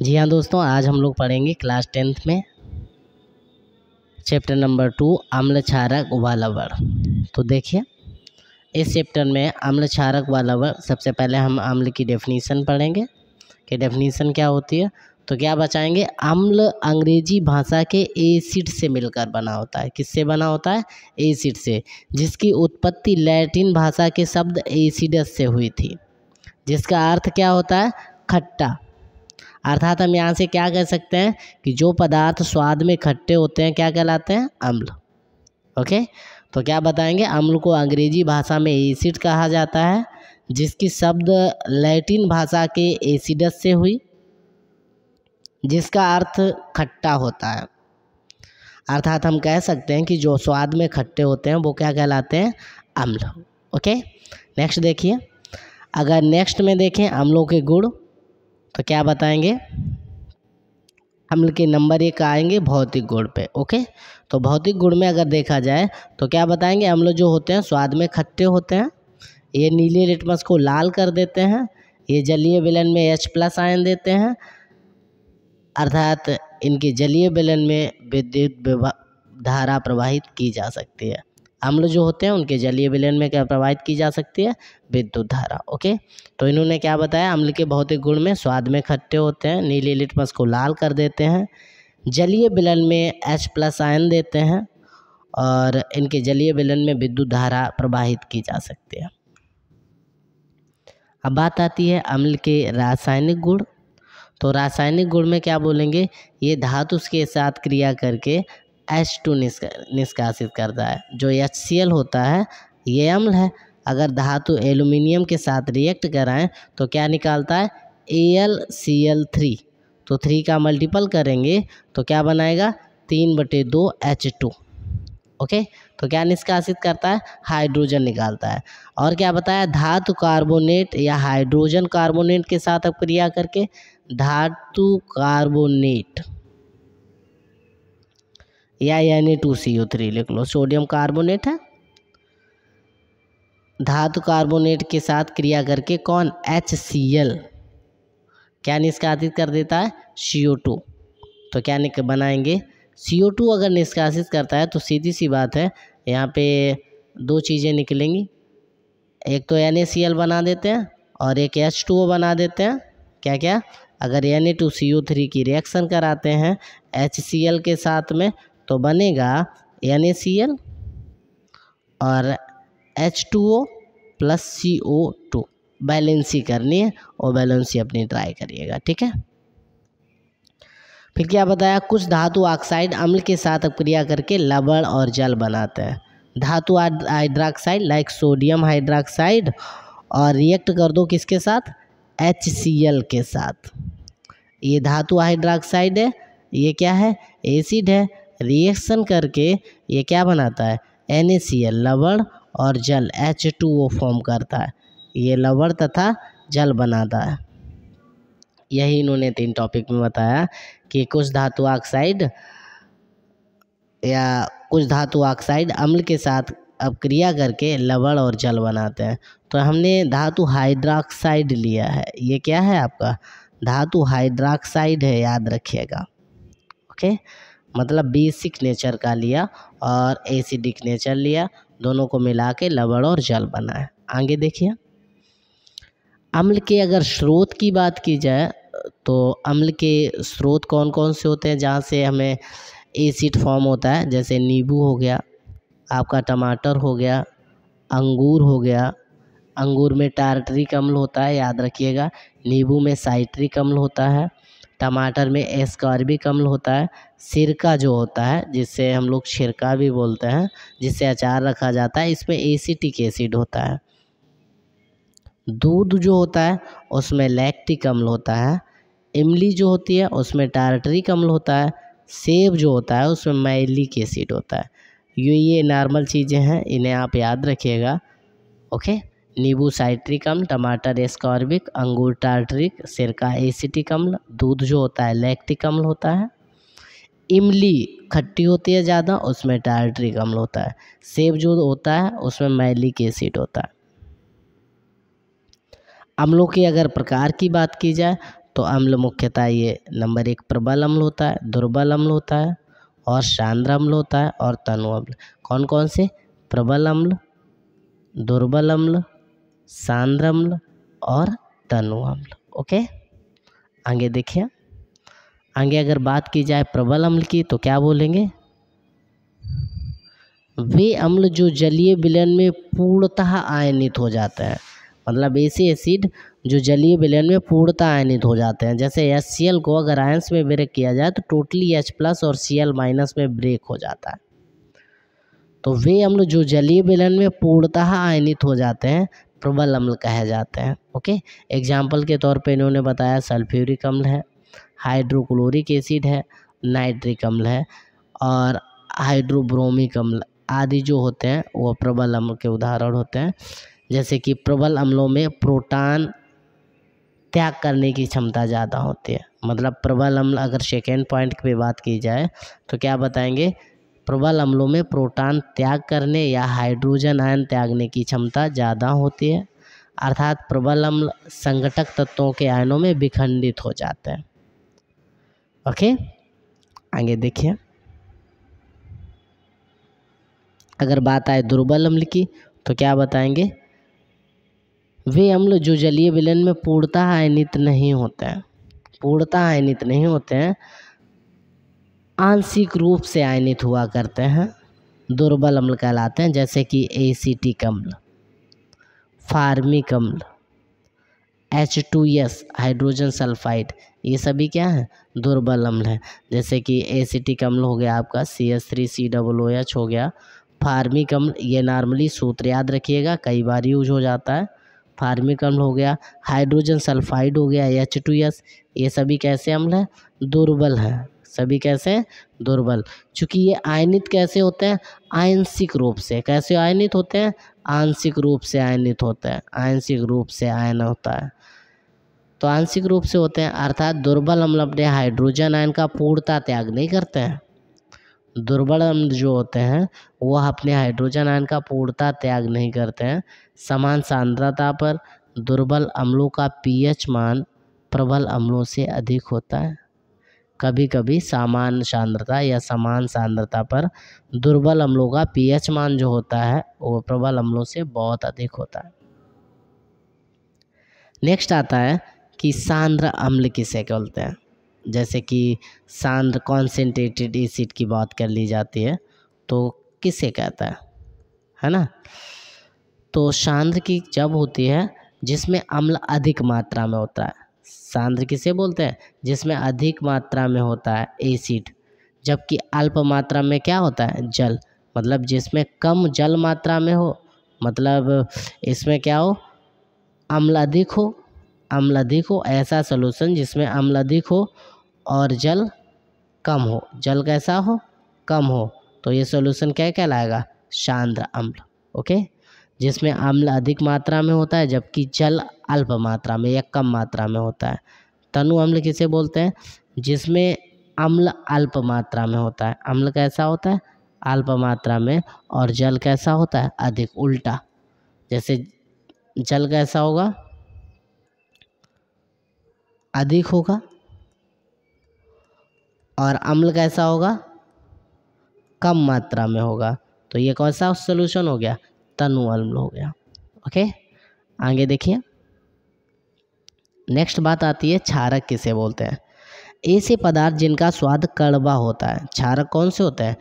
जी हाँ दोस्तों आज हम लोग पढ़ेंगे क्लास टेंथ में चैप्टर नंबर टू अम्ल छारक व तो देखिए इस चैप्टर में अम्ल छारक व सबसे पहले हम अम्ल की डेफिनीसन पढ़ेंगे कि डेफिनीसन क्या होती है तो क्या बचाएंगे अम्ल अंग्रेजी भाषा के एसिड से मिलकर बना होता है किससे बना होता है एसिड से जिसकी उत्पत्ति लैटिन भाषा के शब्द एसिडस से हुई थी जिसका अर्थ क्या होता है खट्टा अर्थात हम यहाँ से क्या कह सकते हैं कि जो पदार्थ स्वाद में खट्टे होते हैं क्या कहलाते हैं अम्ल ओके तो क्या बताएंगे अम्ल को अंग्रेजी भाषा में एसिड कहा जाता है जिसकी शब्द लैटिन भाषा के एसिडस से हुई जिसका अर्थ खट्टा होता है अर्थात हम कह सकते हैं कि जो स्वाद में खट्टे होते हैं वो क्या कहलाते हैं अम्ल ओके नेक्स्ट देखिए अगर नेक्स्ट में देखें अम्लों के गुड़ तो क्या बताएंगे हम के नंबर एक आएंगे भौतिक गुण पे ओके तो भौतिक गुण में अगर देखा जाए तो क्या बताएंगे हम लोग जो होते हैं स्वाद में खट्टे होते हैं ये नीले लिटमस को लाल कर देते हैं ये जलीय बेलन में एच प्लस आयन देते हैं अर्थात इनके जलीय बेलन में विद्युत धारा प्रवाहित की जा सकती है अम्ल जो होते हैं उनके जलीय विलयन में क्या प्रवाहित की जा सकती है विद्युत धारा ओके तो इन्होंने क्या बताया अम्ल के भौतिक गुण में स्वाद में खट्टे होते हैं नीले लिटमस को लाल कर देते हैं जलीय विलन में एच प्लस आयन देते हैं और इनके जलीय विलन में विद्युत धारा प्रवाहित की जा सकती है अब बात आती है अम्ल के रासायनिक गुण तो रासायनिक गुण में क्या बोलेंगे ये धातु उसके साथ क्रिया करके एच टू निष्का निष्कासित करता है जो एच सी एल होता है ये अम्ल है अगर धातु एल्यूमिनियम के साथ रिएक्ट कराएं तो क्या निकालता है A L C L three तो थ्री का मल्टीपल करेंगे तो क्या बनाएगा तीन बटे दो एच टू ओके तो क्या निष्कासित करता है हाइड्रोजन निकालता है और क्या बताया धातु कार्बोनेट या हाइड्रोजन कार्बोनेट के साथ क्रिया करके धातु कार्बोनेट या ए टू सी ओ थ्री लिख लो सोडियम कार्बोनेट है धातु कार्बोनेट के साथ क्रिया करके कौन एच सी एल क्या निष्कासित कर देता है सी ओ टू तो क्या बनाएंगे सी ओ टू अगर निष्कासित करता है तो सीधी सी बात है यहाँ पे दो चीज़ें निकलेंगी एक तो एन ए सी एल बना देते हैं और एक एच टू ओ बना देते हैं क्या क्या अगर N A two C O three की रिएक्शन कराते हैं एच सी एल के साथ में तो बनेगा एन और H two O plus C O two बैलेंसी करनी है और बैलेंसी अपनी ट्राई करिएगा ठीक है फिर क्या बताया कुछ धातु ऑक्साइड अम्ल के साथ अप्रिया करके लवण और जल बनाते हैं धातु हाइड्राक्साइड लाइक सोडियम हाइड्राक्साइड और रिएक्ट कर दो किसके साथ एच के साथ ये धातु हाइड्राक्साइड है ये क्या है एसिड है रिएक्शन करके ये क्या बनाता है एन लवण और जल एच टू ओ फॉर्म करता है ये लवण तथा जल बनाता है यही इन्होंने तीन टॉपिक में बताया कि कुछ धातु ऑक्साइड या कुछ धातु ऑक्साइड अम्ल के साथ अब क्रिया करके लवण और जल बनाते हैं तो हमने धातु हाइड्रॉक्साइड लिया है ये क्या है आपका धातु हाइड्रॉक्साइड है याद रखिएगा ओके मतलब बेसिक नेचर का लिया और एसिडिक नेचर लिया दोनों को मिला के लवड़ और जल बनाया आगे देखिए अम्ल के अगर स्रोत की बात की जाए तो अम्ल के स्रोत कौन कौन से होते हैं जहाँ से हमें एसिड फॉर्म होता है जैसे नींबू हो गया आपका टमाटर हो गया अंगूर हो गया अंगूर में टार्ट्रिक अम्ल होता है याद रखिएगा नींबू में साइट्रिक अम्ल होता है टमाटर में एस्कॉर्बिक अम्ल होता है सिरका जो होता है जिससे हम लोग छिरका भी बोलते हैं जिससे अचार रखा जाता है इसमें एसिटिक एसिड होता है दूध जो होता है उसमें लैक्टिक अम्ल होता है इमली जो होती है उसमें टार्टरिक अम्ल होता है सेब जो होता है उसमें मैलिक एसिड होता है ये ये नॉर्मल चीज़ें हैं इन्हें आप याद रखिएगा ओके नींबू साइट्रिक अम्ल टमाटर एस्कॉर्बिक अंगूर टार्ट्रिक सिरका एसिटिक अम्ल दूध जो होता है लैक्टिक अम्ल होता है इमली खट्टी होती है ज़्यादा उसमें टार्ट्रिक अम्ल होता है सेब जो होता है उसमें मैलिक एसिड होता है अम्लों की अगर प्रकार की बात की जाए तो अम्ल मुख्यतः ये नंबर एक प्रबल अम्ल होता है दुर्बल अम्ल होता है और शांद्र अम्ल होता है और तनु अम्ल कौन कौन से प्रबल अम्ल दुर्बल अम्ल सांद्रम्ल और तनुअम्ल ओके आगे देखिए आगे अगर बात की जाए प्रबल अम्ल की तो क्या बोलेंगे वे अम्ल जो जलीय विलयन में पूर्णतः आयनित हो जाते हैं मतलब ऐसे एसिड जो जलीय विलयन में पूर्णतः आयनित हो जाते हैं जैसे एस सी एल को अगर आयंस में ब्रेक किया जाए तो टोटली एच प्लस और सी एल माइनस में ब्रेक हो जाता है तो वे अम्ल जो जलीय विलयन में पूर्णतः आयनित हो जाते हैं प्रबल अम्ल कहे जाते हैं ओके एग्जाम्पल के तौर पे इन्होंने बताया सल्फ्यूरिक अम्ल है हाइड्रोक्लोरिक एसिड है नाइट्रिक अम्ल है और हाइड्रोब्रोमिक अम्ल आदि जो होते हैं वो प्रबल अम्ल के उदाहरण होते हैं जैसे कि प्रबल अम्लों में प्रोटान त्याग करने की क्षमता ज़्यादा होती है मतलब प्रबल अम्ल अगर सेकेंड पॉइंट पे बात की जाए तो क्या बताएंगे प्रबल अम्लों में प्रोटॉन त्याग करने या हाइड्रोजन आयन त्यागने की क्षमता ज़्यादा होती है अर्थात प्रबल अम्ल संगठक तत्वों के आयनों में विखंडित हो जाते हैं ओके आगे देखिए अगर बात आए दुर्बल अम्ल की तो क्या बताएंगे वे अम्ल जो जलीय विलयन में पूर्णतः आयनित नहीं होते हैं पूर्णतः आयनित नहीं होते हैं आंशिक रूप से आयनित हुआ करते हैं दुर्बल अम्ल कहलाते हैं जैसे कि ए सी टी अम्ल फार्मिक अम्ल H two S hydrogen sulphide ये सभी क्या हैं दुर्बल अम्ल है जैसे कि ए टी कम्ल हो गया आपका C S three C double O H हो गया फार्मिक अम्ल ये नॉर्मली सूत्र याद रखिएगा कई बार यूज हो जाता है फार्मिक अम्ल हो गया हाइड्रोजन सल्फाइड हो गया एच टू एस ये सभी कैसे अम्ल हैं दुर्बल हैं सभी कैसे दुर्बल चूँकि ये आयनित कैसे होते हैं आंशिक रूप से कैसे आयनित होते हैं आंशिक रूप से आयनित होते हैं आंशिक रूप से आयन होता है तो आंशिक रूप से होते हैं अर्थात दुर्बल अम्ल अपने हाइड्रोजन आयन का पूर्णता त्याग नहीं करते हैं दुर्बल अम्ल जो होते हैं वह अपने हाइड्रोजन आयन का पूर्णता त्याग नहीं करते हैं समान सांद्रता पर दुर्बल अम्लों का पीएच मान प्रबल अम्लों से अधिक होता है कभी कभी सामान सांद्रता या समान सांद्रता पर दुर्बल अम्लों का पीएच मान जो होता है वो प्रबल अम्लों से बहुत अधिक होता है नेक्स्ट आता है कि सांद्र अम्ल किसे बोलते हैं जैसे कि सांद्र कॉन्सेंट्रेटेड एसिड की बात कर ली जाती है तो किसे कहता है है ना तो सांद्र की जब होती है जिसमें अम्ल अधिक मात्रा में होता है सांद्र किसे बोलते हैं जिसमें अधिक मात्रा में होता है एसिड जबकि अल्प मात्रा में क्या होता है जल मतलब जिसमें कम जल मात्रा में हो मतलब इसमें क्या हो अम्ल अधिक हो अम्ल अधिक हो ऐसा सोल्यूशन जिसमें अम्ल अधिक हो और जल कम हो जल कैसा हो कम हो तो ये सोल्यूशन क्या कहलाएगा सांद्र अम्ल ओके जिसमें अम्ल अधिक मात्रा में होता है जबकि जल अल्प मात्रा में या कम मात्रा में होता है तनु अम्ल किसे बोलते हैं जिसमें अम्ल अल्प मात्रा में होता है अम्ल कैसा होता है अल्प मात्रा में और जल कैसा होता है अधिक उल्टा जैसे जल कैसा होगा अधिक होगा और अम्ल कैसा होगा कम मात्रा में होगा तो ये कौन सा सोल्यूशन हो गया तनु अम्ल हो गया ओके आगे देखिए नेक्स्ट बात आती है क्षारक किसे बोलते हैं ऐसे पदार्थ जिनका स्वाद कड़वा होता है क्षारक कौन से होते हैं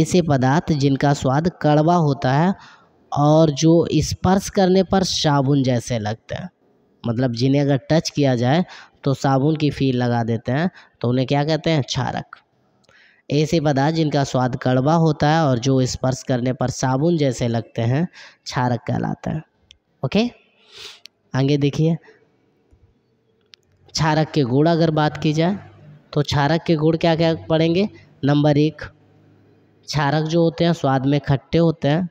ऐसे पदार्थ जिनका स्वाद कड़वा होता है और जो स्पर्श करने पर साबुन जैसे लगते हैं मतलब जिन्हें अगर टच किया जाए तो साबुन की फील लगा देते हैं तो उन्हें क्या कहते हैं क्षारक ऐसे पदार्थ जिनका स्वाद कड़वा होता है और जो स्पर्श करने पर साबुन जैसे लगते हैं क्षारक कहलाते हैं ओके आगे देखिए क्षारक के गुड़ अगर बात की जाए तो क्षारक के गुड़ क्या क्या पड़ेंगे नंबर एक क्षारक जो होते हैं स्वाद में खट्टे होते हैं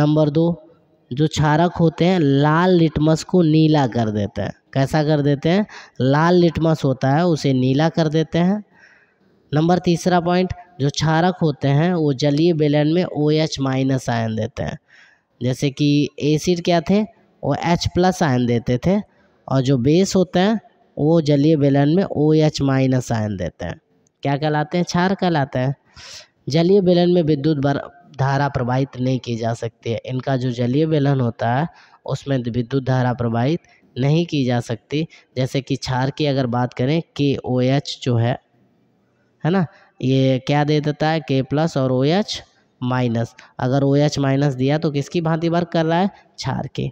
नंबर दो जो क्षारक होते हैं लाल लिटमस को नीला कर देते हैं कैसा कर देते हैं लाल लिटमस होता है उसे नीला कर देते हैं नंबर तीसरा पॉइंट जो क्षारक होते हैं वो जलीय बेलन में ओ एच माइनस आयन देते हैं जैसे कि एसिड क्या थे वो एच प्लस आयन देते थे और जो बेस होते हैं वो जलीय बेलन में ओ एच माइनस आयन देते हैं क्या कहलाते हैं क्षार कहलाते हैं जलीय बेलन में विद्युत धारा प्रवाहित नहीं की जा सकती है इनका जो जलीय बेलन होता है उसमें विद्युत धारा प्रवाहित नहीं की जा सकती जैसे कि क्षार की अगर बात करें के ओ एच जो है है ना ये क्या दे देता है के प्लस और ओ एच माइनस अगर ओ एच माइनस दिया तो किसकी भांति वर्क कर रहा है क्षार के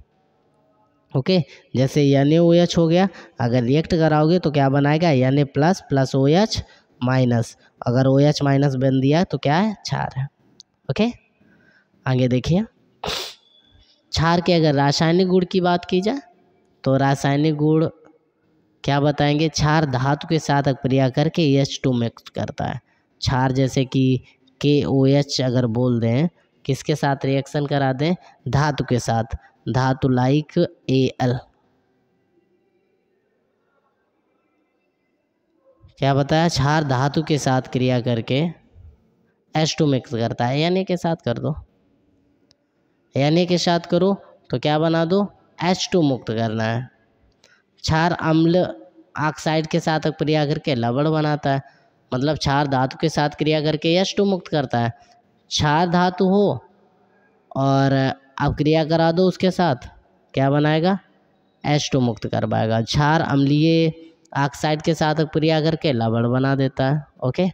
ओके जैसे एन ओ एच हो गया अगर रिएक्ट कराओगे तो क्या बनाएगा N A plus plus O H minus अगर ओ एच माइनस बन दिया तो क्या है क्षार है ओके आगे देखिए क्षार के अगर रासायनिक गुण की बात की जाए तो रासायनिक गुण क्या बताएंगे क्षार धातु के साथ क्रिया करके एच टू मिक्स करता है क्षार जैसे कि के ओ एच अगर बोल दें किसके साथ रिएक्शन करा दें धातु के साथ धातु लाइक ए एल क्या बताया क्षार धातु के साथ क्रिया करके एच टू मिक्स करता है यानी के साथ कर दो यानी के साथ करो तो क्या बना दो एच टू मुक्त करना है क्षार अम्ल ऑक्साइड के साथ क्रिया करके लवण बनाता है मतलब क्षार धातु के साथ क्रिया करके टू मुक्त करता है क्षार धातु हो और आप क्रिया करा दो उसके साथ क्या बनाएगा टू मुक्त करवाएगा क्षार अम्लीय ऑक्साइड के साथ क्रिया करके लवण बना देता है ओके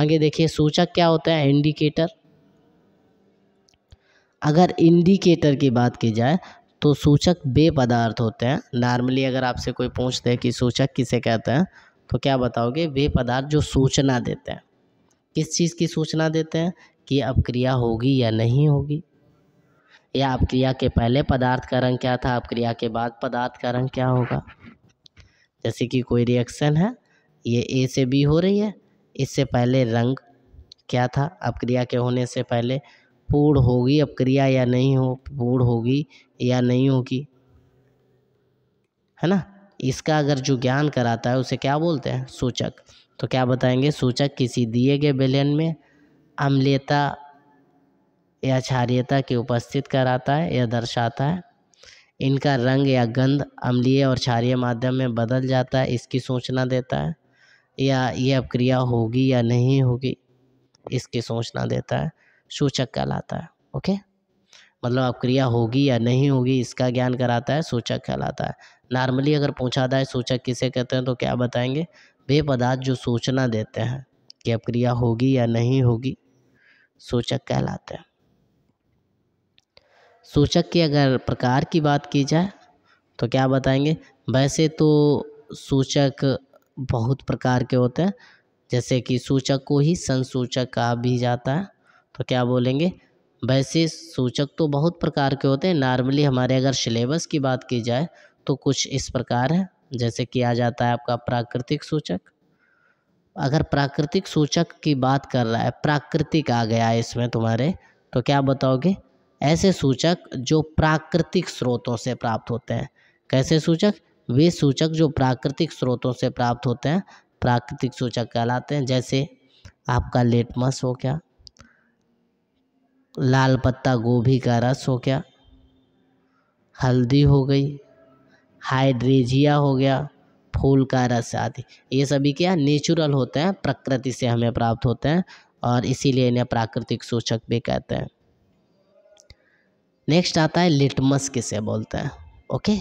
आगे देखिए सूचक क्या होता है इंडिकेटर अगर इंडिकेटर की बात की जाए तो सूचक बे पदार्थ होते हैं नॉर्मली अगर आपसे कोई पूछते हैं कि सूचक किसे कहते हैं तो क्या बताओगे वे पदार्थ जो सूचना देते हैं किस चीज़ की सूचना देते हैं कि अब क्रिया होगी या नहीं होगी या आप क्रिया के पहले पदार्थ का रंग क्या था आप क्रिया के बाद पदार्थ का रंग क्या होगा जैसे कि कोई रिएक्शन है ये ए से बी हो रही है इससे पहले रंग क्या था अब क्रिया के होने से पहले पूर्ण होगी अब क्रिया या नहीं हो पूर्ण होगी या नहीं होगी है ना इसका अगर जो ज्ञान कराता है उसे क्या बोलते हैं सूचक तो क्या बताएंगे सूचक किसी दिए गए विलयन में अम्लीयता या क्षार्यता की उपस्थित कराता है या दर्शाता है इनका रंग या गंध अम्लीय और क्षारीय माध्यम में बदल जाता है इसकी सूचना देता है या ये अब क्रिया होगी या नहीं होगी इसकी सूचना देता है सूचक कहलाता है ओके मतलब आप क्रिया होगी या नहीं होगी इसका ज्ञान कराता है सूचक कहलाता है नॉर्मली अगर पूछा जाए सूचक किसे कहते हैं तो क्या बताएंगे वे पदार्थ जो सूचना देते हैं कि अब क्रिया होगी या नहीं होगी सूचक कहलाते हैं सूचक की अगर प्रकार की बात की जाए तो क्या बताएंगे वैसे तो सूचक बहुत प्रकार के होते हैं जैसे कि सूचक को ही संसूचक कहा भी जाता है तो क्या बोलेंगे वैसे सूचक तो बहुत प्रकार के होते हैं नॉर्मली हमारे अगर सिलेबस की बात की जाए तो कुछ इस प्रकार है जैसे कि आ जाता है आपका प्राकृतिक सूचक अगर प्राकृतिक सूचक की बात कर रहा है प्राकृतिक आ गया है इसमें तुम्हारे तो क्या बताओगे ऐसे सूचक जो प्राकृतिक स्रोतों से प्राप्त होते हैं कैसे सूचक वे सूचक जो प्राकृतिक स्रोतों से प्राप्त होते हैं प्राकृतिक सूचक कहलाते हैं जैसे आपका लेटमस हो गया लाल पत्ता गोभी का रस हो गया हल्दी हो गई हाइड्रेजिया हो गया फूल का रस आदि ये सभी क्या नेचुरल होते हैं प्रकृति से हमें प्राप्त होते हैं और इसीलिए इन्हें प्राकृतिक सूचक भी कहते हैं नेक्स्ट आता है लिटमस किसे बोलते हैं ओके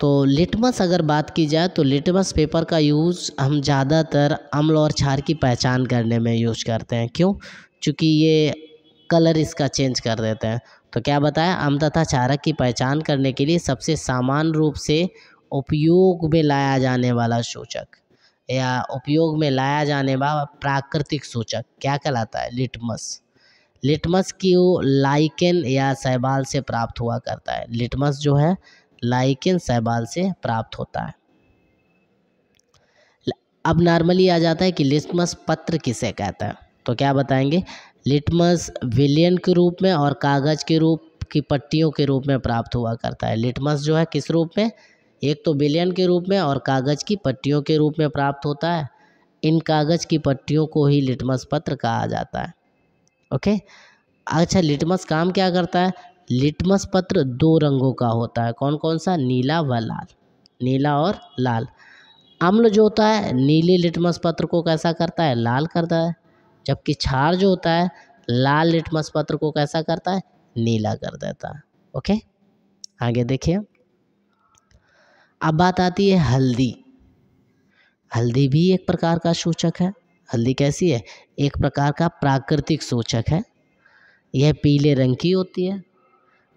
तो लिटमस अगर बात की जाए तो लिटमस पेपर का यूज़ हम ज़्यादातर अम्ल और क्षार की पहचान करने में यूज करते हैं क्यों चूँकि ये कलर इसका चेंज कर देते हैं तो क्या बताया अम तथा चारक की पहचान करने के लिए सबसे सामान्य रूप से उपयोग में लाया जाने वाला सूचक या उपयोग में लाया जाने वाला प्राकृतिक सूचक क्या कहलाता है लिटमस लिटमस की वो लाइकेन या सहबाल से प्राप्त हुआ करता है लिटमस जो है लाइकेन सैबाल से प्राप्त होता है अब नॉर्मली आ जाता है कि लिटमस पत्र किसे कहता है तो क्या बताएंगे लिटमस विलियन के रूप में और कागज़ के रूप की पट्टियों के रूप में प्राप्त हुआ करता है लिटमस जो है किस रूप में एक तो विलियन के रूप में और कागज़ की पट्टियों के रूप में प्राप्त होता है इन कागज़ की पट्टियों को ही लिटमस पत्र कहा जाता है ओके अच्छा लिटमस काम क्या करता है लिटमस पत्र दो रंगों का होता है कौन कौन सा नीला व लाल नीला और लाल अम्ल जो होता है नीले लिटमस पत्र को कैसा करता है लाल करता है जबकि क्षार जो होता है लाल लिटमस पत्र को कैसा करता है नीला कर देता है ओके आगे देखिए अब बात आती है हल्दी हल्दी भी एक प्रकार का सूचक है हल्दी कैसी है एक प्रकार का प्राकृतिक सूचक है यह पीले रंग की होती है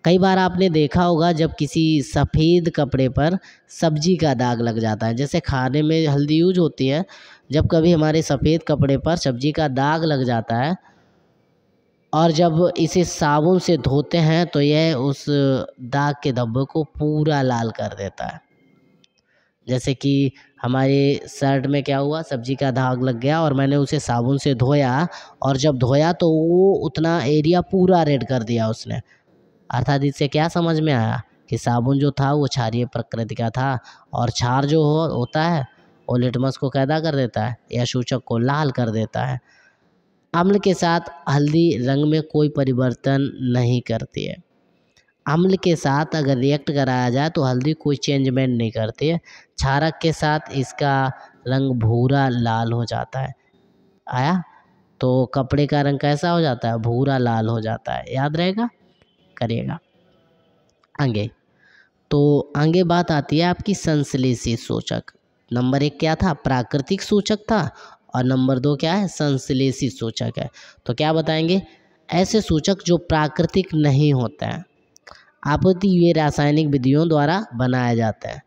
कई बार आपने देखा होगा जब किसी सफ़ेद कपड़े पर सब्जी का दाग लग जाता है जैसे खाने में हल्दी यूज होती है जब कभी हमारे सफ़ेद कपड़े पर सब्ज़ी का दाग लग जाता है और जब इसे साबुन से धोते हैं तो यह उस दाग के धब्बे को पूरा लाल कर देता है जैसे कि हमारे शर्ट में क्या हुआ सब्ज़ी का दाग लग गया और मैंने उसे साबुन से धोया और जब धोया तो वो उतना एरिया पूरा रेड कर दिया उसने अर्थात इससे क्या समझ में आया कि साबुन जो था वो क्षारीय प्रकृति का था और क्षार जो हो होता है और लिटमस को कैदा कर देता है या सूचक को लाल कर देता है अम्ल के साथ हल्दी रंग में कोई परिवर्तन नहीं करती है अम्ल के साथ अगर रिएक्ट कराया जाए तो हल्दी कोई चेंजमेंट नहीं करती है क्षारक के साथ इसका रंग भूरा लाल हो जाता है आया तो कपड़े का रंग कैसा हो जाता है भूरा लाल हो जाता है याद रहेगा करिएगा आगे तो आगे बात आती है आपकी संश्लेषित सूचक नंबर एक क्या था प्राकृतिक सूचक था और नंबर दो क्या है संश्लेषित सूचक है तो क्या बताएंगे ऐसे सूचक जो प्राकृतिक नहीं होते हैं आपत्ति ये रासायनिक विधियों द्वारा बनाए जाते हैं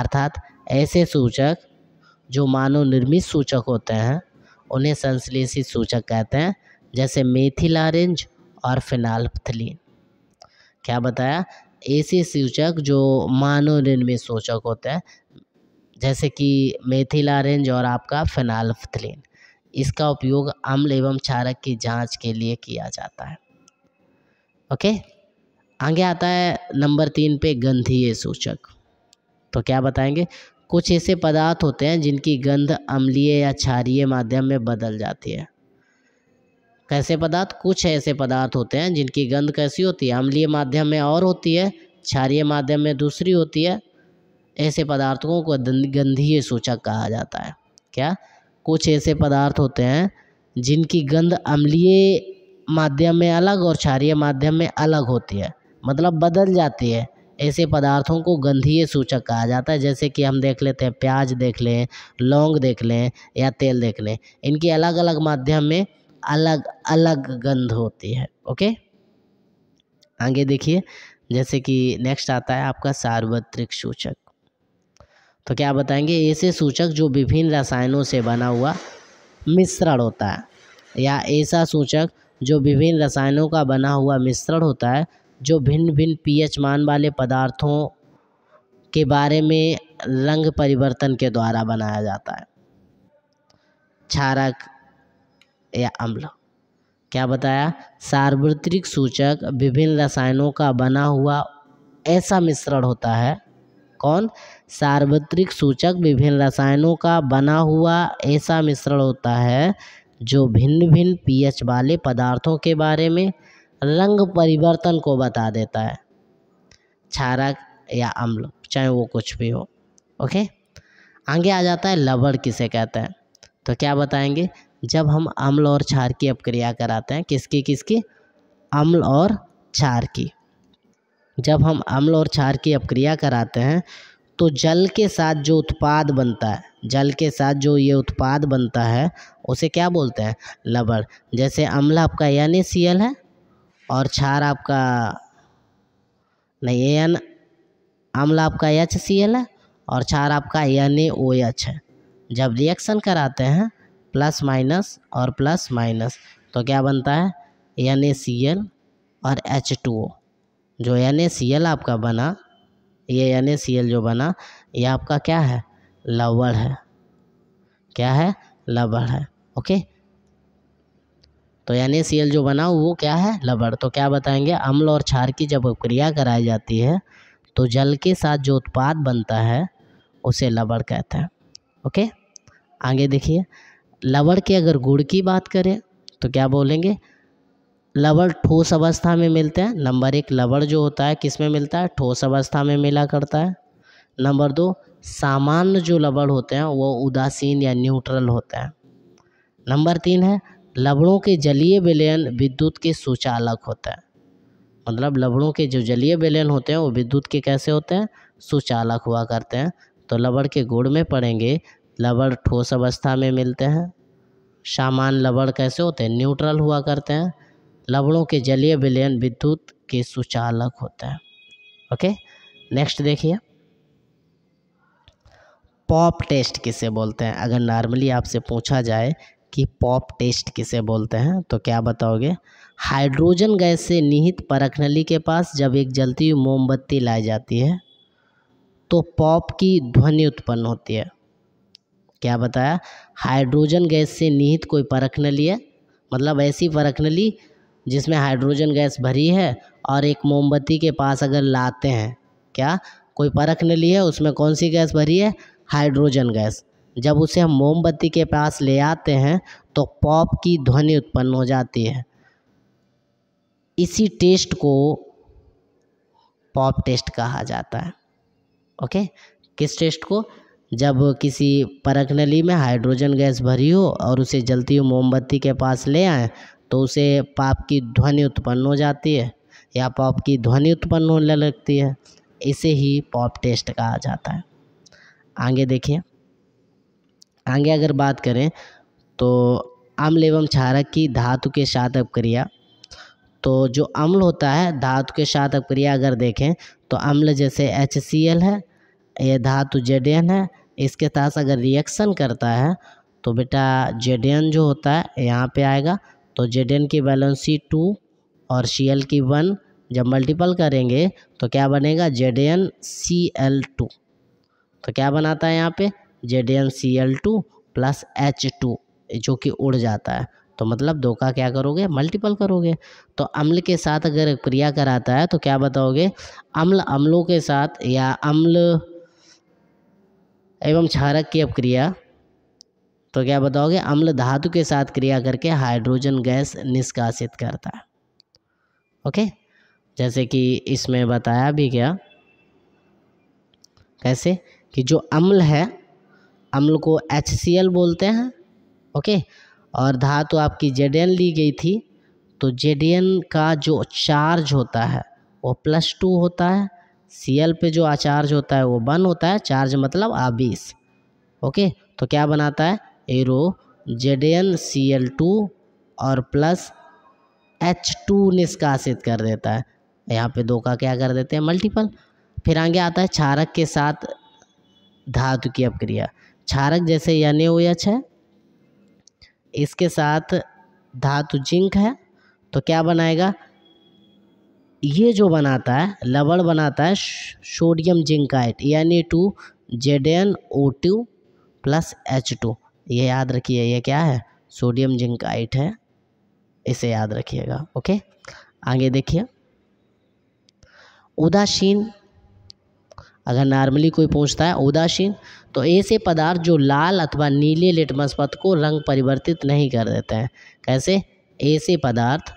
अर्थात ऐसे सूचक जो मानव निर्मित सूचक होते हैं उन्हें संश्लेषित सूचक कहते हैं जैसे मेथिल ऑरेंज और फिनालथलिन क्या बताया ऐसे सूचक जो मानव निर्मित सूचक होते हैं जैसे कि मेथिल आरेंज और आपका फ़िनाइलफ्थ्रीन इसका उपयोग अम्ल एवं क्षारक की जांच के लिए किया जाता है ओके आगे आता है नंबर तीन पे गंधीय सूचक तो क्या बताएंगे कुछ ऐसे पदार्थ होते हैं जिनकी गंध अम्लीय या क्षारीय माध्यम में बदल जाती है कैसे पदार्थ कुछ ऐसे पदार्थ होते हैं जिनकी गंध कैसी होती है अम्लीय माध्यम में और होती है क्षारीय माध्यम में दूसरी होती है ऐसे पदार्थों को गंधीय सूचक कहा जाता है क्या कुछ ऐसे पदार्थ होते हैं जिनकी गंध अम्लीय माध्यम में अलग और क्षारीय माध्यम में अलग होती है मतलब बदल जाती है ऐसे पदार्थों को गंधीय सूचक कहा जाता है जैसे कि हम देख लेते हैं प्याज देख लें लौंग देख लें या तेल देख लें इनकी अलग अलग माध्यम में अलग अलग गंध होती है ओके आगे देखिए जैसे कि नेक्स्ट आता है आपका सार्वत्रिक सूचक तो क्या बताएंगे ऐसे सूचक जो विभिन्न रसायनों से बना हुआ मिश्रण होता है या ऐसा सूचक जो विभिन्न रसायनों का बना हुआ मिश्रण होता है जो भिन्न भिन्न पीएच मान वाले पदार्थों के बारे में रंग परिवर्तन के द्वारा बनाया जाता है क्षारक या अम्ल क्या बताया सार्वत्रिक सूचक विभिन्न रसायनों का बना हुआ ऐसा मिश्रण होता है कौन सार्वत्रिक सूचक विभिन्न रसायनों का बना हुआ ऐसा मिश्रण होता है जो भिन्न भिन्न पीएच वाले पदार्थों के बारे में रंग परिवर्तन को बता देता है क्षारक या अम्ल चाहे वो कुछ भी हो ओके आगे आ जाता है लवण किसे कहते हैं तो क्या बताएंगे जब हम अम्ल और क्षार की अपक्रिया कराते हैं किसकी किसकी अम्ल और क्षार की जब हम अम्ल और क्षार की अपक्रिया कराते हैं तो जल के साथ जो उत्पाद बनता है जल के साथ जो ये उत्पाद बनता है उसे क्या बोलते हैं लवण जैसे अम्ल आपका एन ए सी एल है और क्षार आपका नहीं एन अम्ल आपका एच सी एल है और क्षार आपका एन ए ओ एच है जब रिएक्शन कराते हैं प्लस माइनस और प्लस माइनस तो क्या बनता है एन ए सी एल और एच टू ओ जो एन ए सी एल आपका बना ये यानी सी एल जो बना ये आपका क्या है लवण है क्या है लवण है ओके तो एन सी एल जो बना वो क्या है लवण तो क्या बताएंगे अम्ल और क्षार की जब क्रिया कराई जाती है तो जल के साथ जो उत्पाद बनता है उसे लवण कहते हैं ओके आगे देखिए लवण के अगर गुड़ की बात करें तो क्या बोलेंगे लवण ठोस अवस्था में मिलते हैं नंबर एक लवण जो होता है किस में मिलता है ठोस अवस्था में मिला करता है नंबर दो सामान्य जो लवण होते हैं वो उदासीन या न्यूट्रल होते हैं नंबर तीन है लवणों के जलीय विलयन विद्युत के सुचालक होते हैं मतलब लवणों के जो जलीय विलयन होते हैं वो विद्युत के कैसे होते हैं सुचालक हुआ करते हैं तो लवण के गुड़ में पड़ेंगे लवण ठोस अवस्था में मिलते हैं सामान्य लवण कैसे होते हैं न्यूट्रल हुआ करते हैं लवणों के जलीय विलयन विद्युत के सुचालक होते हैं ओके नेक्स्ट देखिए पॉप टेस्ट किसे बोलते हैं अगर नॉर्मली आपसे पूछा जाए कि पॉप टेस्ट किसे बोलते हैं तो क्या बताओगे हाइड्रोजन गैस से निहित परख नली के पास जब एक जलती हुई मोमबत्ती लाई जाती है तो पॉप की ध्वनि उत्पन्न होती है क्या बताया हाइड्रोजन गैस से निहित कोई परख नली है मतलब ऐसी परख नली जिसमें हाइड्रोजन गैस भरी है और एक मोमबत्ती के पास अगर लाते हैं क्या कोई परख ने ली है उसमें कौन सी गैस भरी है हाइड्रोजन गैस जब उसे हम मोमबत्ती के पास ले आते हैं तो पॉप की ध्वनि उत्पन्न हो जाती है इसी टेस्ट को पॉप टेस्ट कहा जाता है ओके किस टेस्ट को जब किसी परख नली में हाइड्रोजन गैस भरी हो और उसे जलती हुई मोमबत्ती के पास ले आए तो उसे पाप की ध्वनि उत्पन्न हो जाती है या पॉप की ध्वनि उत्पन्न होने लगती है इसे ही पॉप टेस्ट कहा जाता है आगे देखिए आगे अगर बात करें तो अम्ल एवं क्षारक की धातु के साथ अपक्रिया तो जो अम्ल होता है धातु के साथ अपक्रिया अगर देखें तो अम्ल जैसे एच सी एल है ये धातु जेड है इसके साथ अगर रिएक्शन करता है तो बेटा जेड जो होता है यहाँ पे आएगा तो जेड की बैलेंस सी टू और सी एल की वन जब मल्टीपल करेंगे तो क्या बनेगा Z N C L two तो क्या बनाता है यहाँ पे Z N C L two plus H two जो कि उड़ जाता है तो मतलब दो का क्या करोगे मल्टीपल करोगे तो अम्ल के साथ अगर क्रिया कराता है तो क्या बताओगे अम्ल अम्लों के साथ या अम्ल एवं क्षारक की अब क्रिया तो क्या बताओगे अम्ल धातु के साथ क्रिया करके हाइड्रोजन गैस निष्कासित करता है ओके जैसे कि इसमें बताया भी गया कैसे कि जो अम्ल है अम्ल को एच बोलते हैं ओके और धातु आपकी जेड ली गई थी तो जेड का जो चार्ज होता है वो प्लस टू होता है सी पे जो आचार्ज होता है वो वन होता है चार्ज मतलब आबीस ओके तो क्या बनाता है arrow Z N C L two और प्लस एच टू निष्कासित कर देता है यहाँ पे दो का क्या कर देते हैं मल्टीपल फिर आगे आता है क्षारक के साथ धातु की अपक्रिया क्षारक जैसे एन ओ एच है इसके साथ धातु जिंक है तो क्या बनाएगा ये जो बनाता है लवण बनाता है सोडियम जिंकाइट यानी two Z N O two plus H two ये याद रखिए ये क्या है सोडियम जिंक आइट है इसे याद रखिएगा ओके आगे देखिए उदासीन अगर नॉर्मली कोई पूछता है उदासीन तो ऐसे पदार्थ जो लाल अथवा नीले लिटमस पद को रंग परिवर्तित नहीं कर देते हैं कैसे ऐसे पदार्थ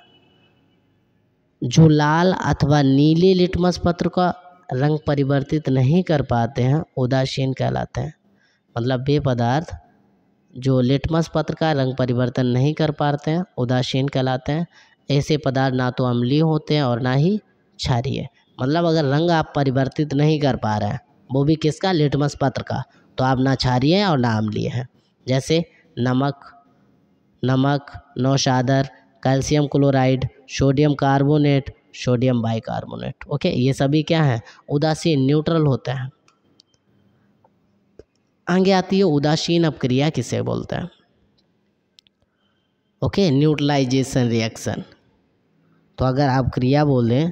जो लाल अथवा नीले लिटमस पत्र का रंग परिवर्तित नहीं कर पाते हैं उदासीन कहलाते हैं मतलब वे पदार्थ जो लिटमस पत्र का रंग परिवर्तन नहीं कर पाते हैं उदासीन कहलाते हैं ऐसे पदार्थ ना तो अम्लीय होते हैं और ना ही क्षारीय मतलब अगर रंग आप परिवर्तित नहीं कर पा रहे हैं वो भी किसका लिटमस पत्र का तो आप ना क्षारीय हैं और ना अम्लीय हैं जैसे नमक नमक नौशादर calcium chloride sodium carbonate sodium bicarbonate okay ये सभी क्या हैं उदासीन न्यूट्रल होते हैं आगे आती है उदासीन अपक्रिया किसे बोलते हैं ओके न्यूट्रलाइजेशन रिएक्शन तो अगर आप क्रिया बोलें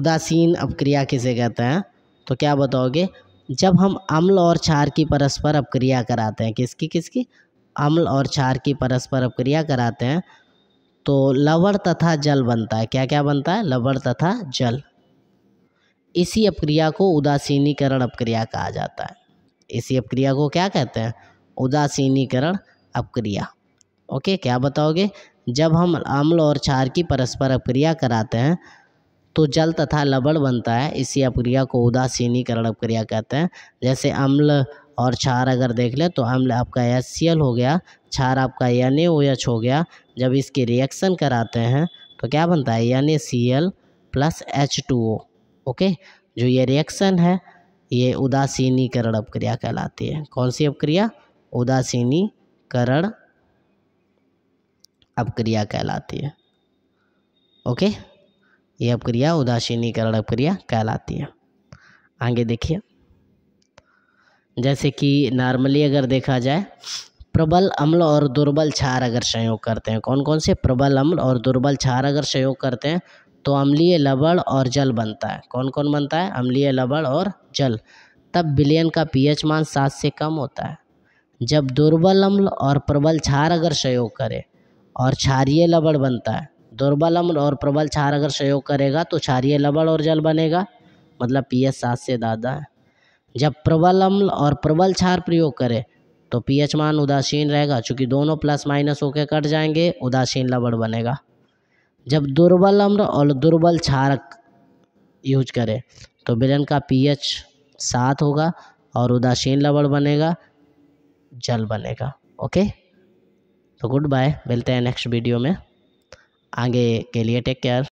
उदासीन अपक्रिया किसे कहते हैं तो क्या बताओगे जब हम अम्ल और क्षार की परस्पर अपक्रिया कराते हैं किसकी किसकी अम्ल और क्षार की परस्पर अपक्रिया कराते हैं तो लवण तथा जल बनता है क्या क्या बनता है लवण तथा जल इसी अपक्रिया को उदासीनीकरण अपक्रिया कहा जाता है इसी अपक्रिया को क्या कहते हैं उदासीनीकरण अपक्रिया ओके क्या बताओगे जब हम अम्ल और क्षार की परस्पर अपक्रिया कराते हैं तो जल तथा लवण बनता है इसी अपक्रिया को उदासीनीकरण अपक्रिया कहते हैं जैसे अम्ल और क्षार अगर देख लें तो अम्ल आपका एस सी एल हो गया क्षार आपका एन ए ओ एच हो गया जब इसके रिएक्शन कराते हैं तो क्या बनता है यानी C L plus H two O okay जो ये रिएक्शन है ये उदासीनीकरण अपक्रिया कहलाती है कौन सी अपक्रिया उदासीनीकरण अपक्रिया कहलाती है ओके ये अपक्रिया उदासीनीकरण अपक्रिया कहलाती है आगे देखिए जैसे कि नॉर्मली अगर देखा जाए प्रबल अम्ल और दुर्बल क्षार अगर संयोग करते हैं कौन कौन से प्रबल अम्ल और दुर्बल क्षार अगर संयोग करते हैं तो अम्लीय लवण और जल बनता है कौन कौन बनता है अम्लीय लवण और जल तब विलयन का पीएच मान सात से कम होता है जब दुर्बल अम्ल और प्रबल क्षार अगर सहयोग करे और क्षारीय लवण बनता है दुर्बल अम्ल और प्रबल क्षार अगर सहयोग करेगा तो क्षारीय लवण और जल बनेगा मतलब एच सात से ज़्यादा है जब प्रबल अम्ल और प्रबल क्षार प्रयोग करे तो पीएच मान उदासीन रहेगा क्योंकि दोनों प्लस माइनस होकर कट जाएंगे उदासीन लवण बनेगा जब दुर्बल अम्ल और दुर्बल क्षारक यूज करें तो बेलन का पीएच सात होगा और उदासीन लवण बनेगा जल बनेगा ओके तो गुड बाय मिलते हैं नेक्स्ट वीडियो में आगे के लिए टेक केयर